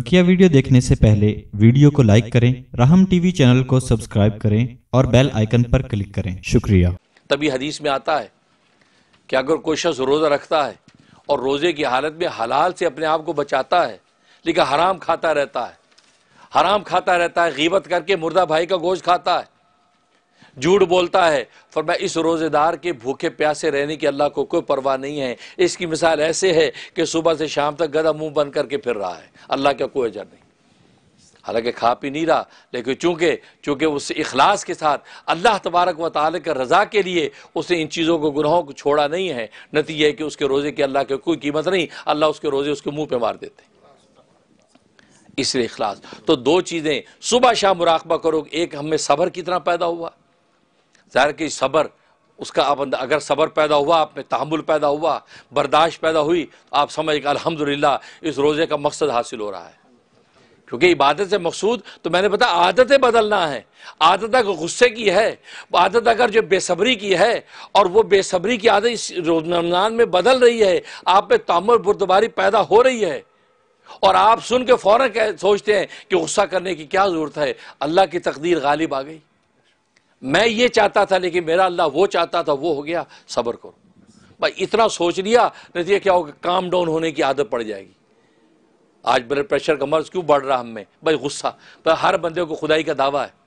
बकिया वीडियो देखने से पहले वीडियो को लाइक करें राहम टीवी चैनल को सब्सक्राइब करें और बेल आइकन पर क्लिक करें शुक्रिया तभी हदीस में आता है कि अगर कोई शख्स रोज़ा रखता है और रोज़े की हालत में हलाल से अपने आप को बचाता है लेकिन हराम खाता रहता है हराम खाता रहता है गीबत करके मुर्दा भाई का गोश्त खाता है झूठ बोलता है मैं इस रोज़ेदार के भूखे प्यासे रहने की अल्लाह को कोई परवाह नहीं है इसकी मिसाल ऐसे है कि सुबह से शाम तक गदा मुंह बंद करके फिर रहा है अल्लाह का कोई अजर नहीं हालांकि खा पी नहीं रहा लेकिन चूंकि चूंकि उस इखलास के साथ अल्लाह तबारक व ताल के रज़ा के लिए उसने इन चीज़ों को गुनाहों को छोड़ा नहीं है नतीजा है कि उसके रोज़े की अल्लाह की कोई कीमत नहीं अल्लाह उसके रोज़े उसके मुँह पे मार देते इसलिए इखलास तो दो चीज़ें सुबह शाम मुराकबा करो एक हमें सबर कितना पैदा हुआ ज़ाहिर की सब्र उसका आप अगर सब्र पैदा हुआ आप में तहमुल पैदा हुआ बर्दाश्त पैदा हुई तो आप समझ गए अलहमदिल्ला इस रोज़े का मकसद हासिल हो रहा है क्योंकि इबादत से मकसूद तो मैंने बताया आदतें बदलना है आदत अगर गुस्से की है आदत अगर जो बेसब्री की है और वो बेसब्री की आदत इस रमजान में बदल रही है आप में तम बुरदबारी पैदा हो रही है और आप सुन के फ़ौर सोचते हैं कि गुस्सा करने की क्या ज़रूरत है अल्लाह की तकदीर गालिब आ गई मैं ये चाहता था लेकिन मेरा अल्लाह वो चाहता था वो हो गया सब्र करो भाई इतना सोच लिया नहीं क्या होगा काम डाउन होने की आदत पड़ जाएगी आज ब्लड प्रेशर का मर्ज क्यों बढ़ रहा हमें भाई गुस्सा भाई हर बंदे को खुदाई का दावा है